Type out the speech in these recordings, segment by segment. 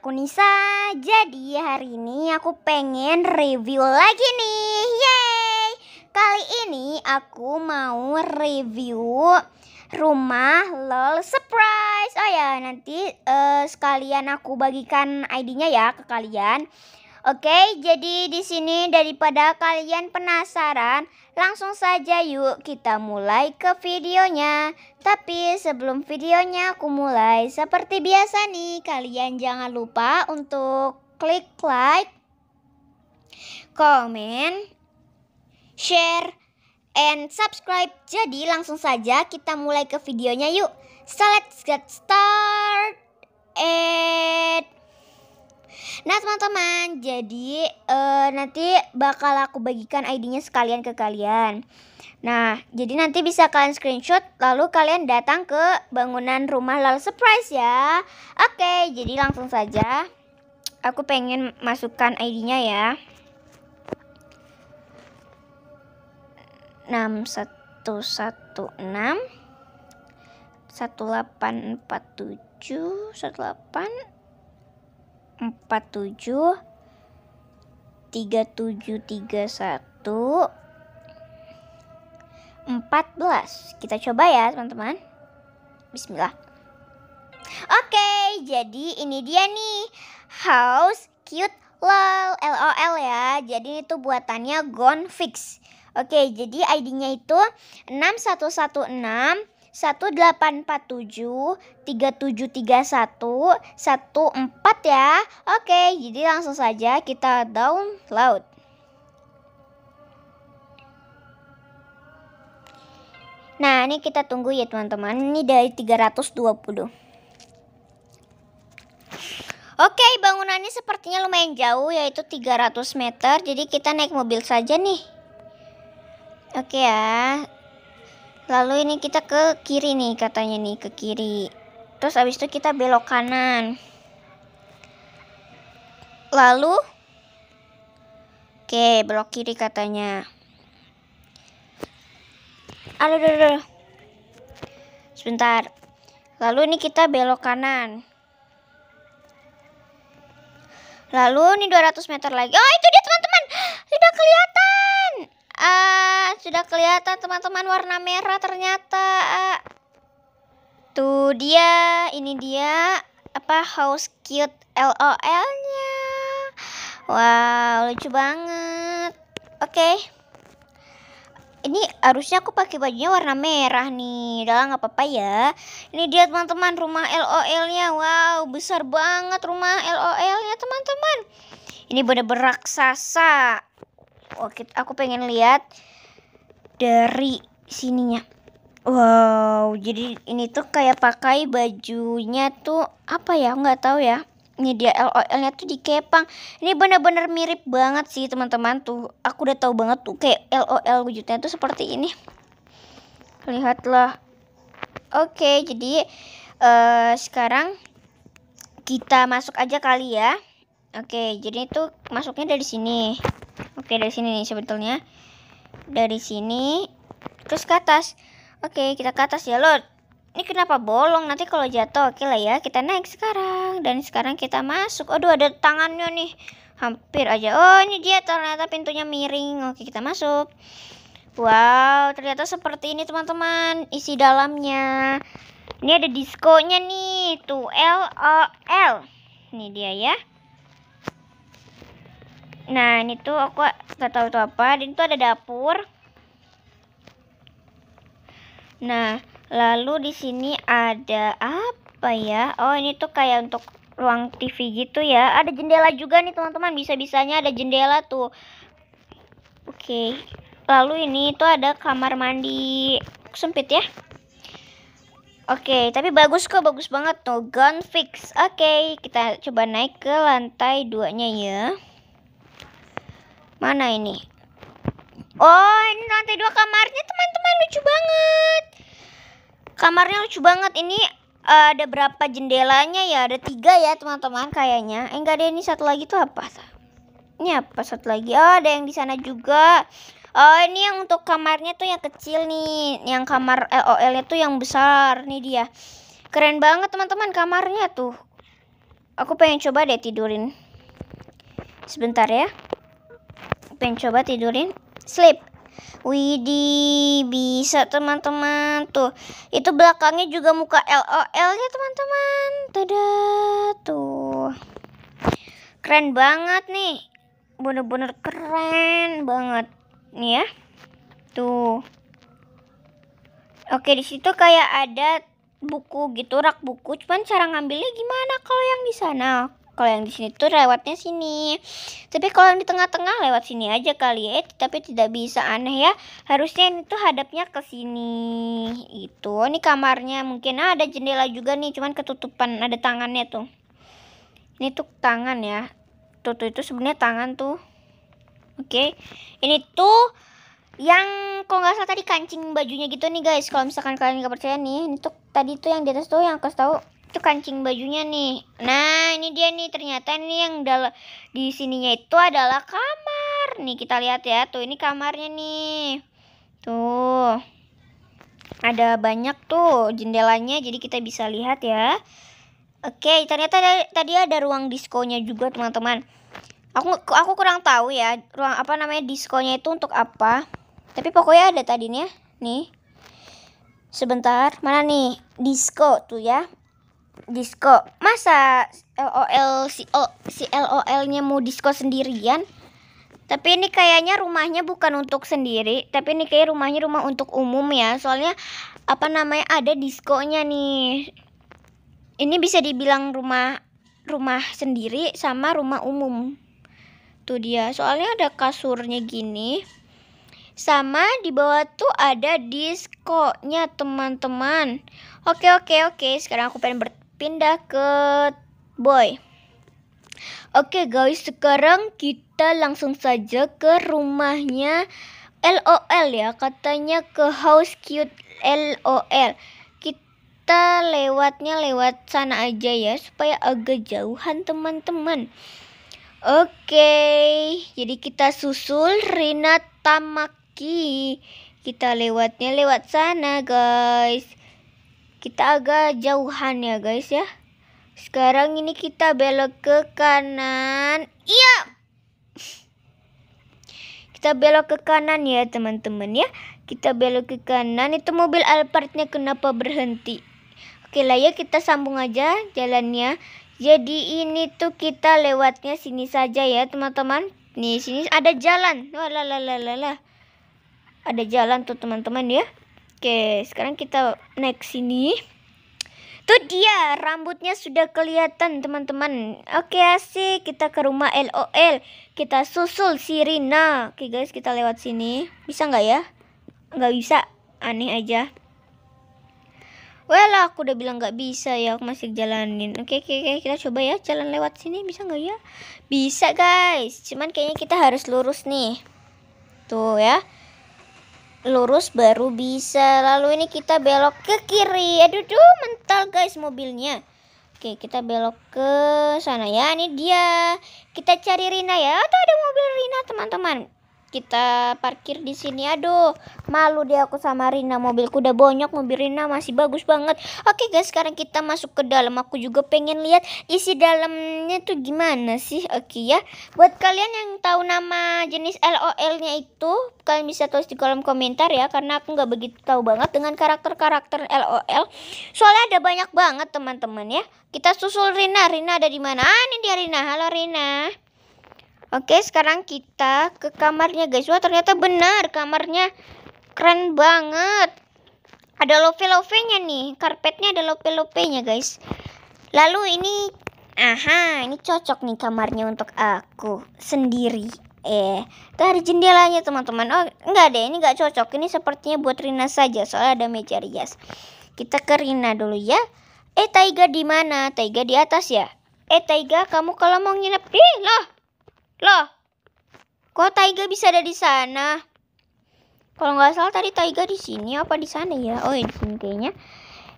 aku Nisa Jadi hari ini aku pengen review lagi nih Yeay Kali ini aku mau review rumah LOL Surprise Oh ya nanti uh, sekalian aku bagikan ID-nya ya ke kalian Oke, jadi di sini daripada kalian penasaran, langsung saja yuk kita mulai ke videonya. Tapi sebelum videonya aku mulai, seperti biasa nih, kalian jangan lupa untuk klik like, comment, share, and subscribe. Jadi langsung saja kita mulai ke videonya yuk. So let's get start. And Nah teman-teman, jadi uh, nanti bakal aku bagikan ID-nya sekalian ke kalian. Nah, jadi nanti bisa kalian screenshot lalu kalian datang ke bangunan rumah lalu surprise ya. Oke, jadi langsung saja aku pengen masukkan ID-nya ya. 6116 1847 18 47 3731 14 kita coba ya teman-teman Bismillah Oke jadi ini dia nih house cute lol lol ya jadi itu buatannya gone fix Oke jadi ID-nya itu 6116 1847 3731 14 ya. Oke, jadi langsung saja kita download. Nah, ini kita tunggu ya teman-teman. Ini dari 320. Oke, bangunannya sepertinya lumayan jauh yaitu 300 meter. Jadi kita naik mobil saja nih. Oke ya lalu ini kita ke kiri nih katanya nih ke kiri terus abis itu kita belok kanan lalu oke belok kiri katanya aduh, aduh, aduh. sebentar lalu ini kita belok kanan lalu ini 200 meter lagi oh sudah kelihatan teman-teman warna merah ternyata. Ah. Tuh dia, ini dia apa house cute LOL-nya. Wow, lucu banget. Oke. Okay. Ini harusnya aku pakai bajunya warna merah nih. Udah nggak apa-apa ya. Ini dia teman-teman rumah LOL-nya. Wow, besar banget rumah LOL-nya teman-teman. Ini bener-bener raksasa. Oke, aku pengen lihat dari sininya wow jadi ini tuh kayak pakai bajunya tuh apa ya nggak tahu ya ini dia LOL-nya tuh Kepang. Ini bener-bener mirip banget sih teman-teman tuh. Aku udah tahu banget tuh kayak LOL wujudnya tuh seperti ini. Lihatlah. Oke, jadi uh, sekarang kita masuk aja kali ya. Oke, jadi itu masuknya dari sini. Oke, dari sini nih sebetulnya dari sini terus ke atas oke kita ke atas ya Lord ini kenapa bolong nanti kalau jatuh oke lah ya kita naik sekarang dan sekarang kita masuk aduh ada tangannya nih hampir aja oh ini dia ternyata pintunya miring oke kita masuk wow ternyata seperti ini teman-teman isi dalamnya ini ada diskonya nih tuh L O L Ini dia ya Nah, ini tuh aku gak tahu tuh apa. Ini itu ada dapur. Nah, lalu di sini ada apa ya? Oh, ini tuh kayak untuk ruang TV gitu ya. Ada jendela juga nih, teman-teman. Bisa-bisanya ada jendela tuh. Oke. Okay. Lalu ini tuh ada kamar mandi sempit ya. Oke, okay, tapi bagus kok, bagus banget tuh. Gun fix. Oke, okay, kita coba naik ke lantai duanya ya. Mana ini? Oh, ini lantai dua kamarnya teman-teman lucu banget. Kamarnya lucu banget. Ini uh, ada berapa jendelanya ya? Ada tiga ya teman-teman kayaknya. Eh, enggak ada ini satu lagi tuh apa? Ini apa satu lagi? Oh, ada yang di sana juga. Oh, ini yang untuk kamarnya tuh yang kecil nih. Yang kamar LOL-nya tuh yang besar nih dia. Keren banget teman-teman kamarnya tuh. Aku pengen coba deh tidurin. Sebentar ya pengen coba tidurin sleep Widih bisa teman-teman tuh itu belakangnya juga muka LOL ya teman-teman tada tuh keren banget nih bener-bener keren banget nih ya tuh oke di situ kayak ada buku gitu rak buku cuman cara ngambilnya gimana kalau yang di sana kalau yang di sini tuh lewatnya sini tapi kalau yang di tengah-tengah lewat sini aja kali ya eh, tapi tidak bisa aneh ya harusnya ini tuh hadapnya ke sini itu ini kamarnya mungkin nah, ada jendela juga nih cuman ketutupan ada tangannya tuh ini tuh tangan ya Tutu itu sebenarnya tangan tuh oke okay. ini tuh yang kok nggak salah tadi kancing bajunya gitu nih guys kalau misalkan kalian nggak percaya nih ini tuh tadi tuh yang di atas tuh yang aku tahu itu kancing bajunya nih. Nah, ini dia nih ternyata ini yang di sininya itu adalah kamar. Nih kita lihat ya, tuh ini kamarnya nih. Tuh. Ada banyak tuh jendelanya jadi kita bisa lihat ya. Oke, ternyata ada, tadi ada ruang diskonya juga, teman-teman. Aku aku kurang tahu ya ruang apa namanya diskonya itu untuk apa. Tapi pokoknya ada tadinya. Nih. Sebentar, mana nih? Disco tuh ya disco masa LOL si, o, si LOL nya mau disco sendirian tapi ini kayaknya rumahnya bukan untuk sendiri tapi ini kayak rumahnya rumah untuk umum ya soalnya apa namanya ada diskonya nih ini bisa dibilang rumah rumah sendiri sama rumah umum tuh dia soalnya ada kasurnya gini sama di bawah tuh ada diskonya teman-teman oke oke oke sekarang aku pengen ber pindah ke boy. Oke okay guys, sekarang kita langsung saja ke rumahnya LOL ya. Katanya ke house cute LOL. Kita lewatnya lewat sana aja ya supaya agak jauhan teman-teman. Oke, okay, jadi kita susul Rina Tamaki. Kita lewatnya lewat sana, guys kita agak jauhan ya guys ya sekarang ini kita belok ke kanan iya kita belok ke kanan ya teman-teman ya kita belok ke kanan itu mobil Alphardnya kenapa berhenti oke lah ya kita sambung aja jalannya jadi ini tuh kita lewatnya sini saja ya teman-teman nih sini ada jalan walalalalah ada jalan tuh teman-teman ya Oke, sekarang kita next sini. Tuh dia, rambutnya sudah kelihatan teman-teman. Oke, asik. Kita ke rumah LOL. Kita susul si Rina. Oke guys, kita lewat sini. Bisa nggak ya? Nggak bisa. Aneh aja. Well, aku udah bilang nggak bisa ya, aku masih jalanin. Oke, oke, oke, kita coba ya jalan lewat sini, bisa nggak ya? Bisa guys, cuman kayaknya kita harus lurus nih. Tuh ya lurus baru bisa lalu ini kita belok ke kiri aduh duh mental guys mobilnya oke kita belok ke sana ya ini dia kita cari Rina ya atau ada mobil Rina teman-teman kita parkir di sini. Aduh, malu deh aku sama Rina. Mobilku udah bonyok, mobil Rina masih bagus banget. Oke guys, sekarang kita masuk ke dalam. Aku juga pengen lihat isi dalamnya tuh gimana sih. Oke ya. Buat kalian yang tahu nama jenis LOL-nya itu, kalian bisa tulis di kolom komentar ya karena aku nggak begitu tahu banget dengan karakter-karakter LOL. Soalnya ada banyak banget teman-teman ya. Kita susul Rina. Rina ada di mana? Ah, ini dia Rina. Halo Rina. Oke, sekarang kita ke kamarnya guys. Wah, ternyata benar kamarnya keren banget. Ada love love nya nih. Karpetnya ada love love nya guys. Lalu ini, aha, ini cocok nih kamarnya untuk aku sendiri. Eh, itu ada jendelanya teman-teman. Oh, enggak deh, ini enggak cocok. Ini sepertinya buat Rina saja, soalnya ada meja rias. Kita ke Rina dulu ya. Eh, Taiga di mana? Taiga di atas ya? Eh, Taiga, kamu kalau mau nginep di loh. Loh, kok Taiga bisa ada di sana? Kalau nggak salah tadi Taiga di sini apa di sana ya? Oh, ya di sini kayaknya.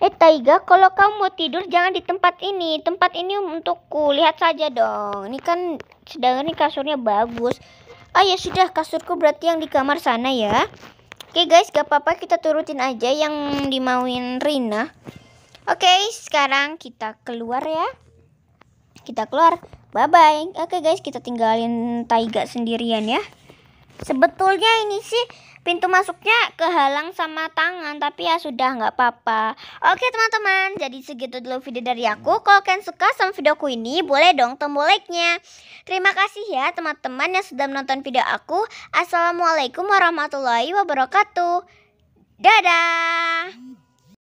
Eh Taiga, kalau kamu mau tidur jangan di tempat ini. Tempat ini untukku. Lihat saja dong. Ini kan sedangkan ini kasurnya bagus. Ah ya sudah, kasurku berarti yang di kamar sana ya. Oke guys, gak apa-apa kita turutin aja yang dimauin Rina. Oke, sekarang kita keluar ya. Kita keluar bye bye oke okay, guys kita tinggalin taiga sendirian ya sebetulnya ini sih pintu masuknya kehalang sama tangan tapi ya sudah nggak apa-apa oke teman-teman jadi segitu dulu video dari aku kalau kalian suka sama videoku ini boleh dong tombol like-nya terima kasih ya teman-teman yang sudah menonton video aku assalamualaikum warahmatullahi wabarakatuh dadah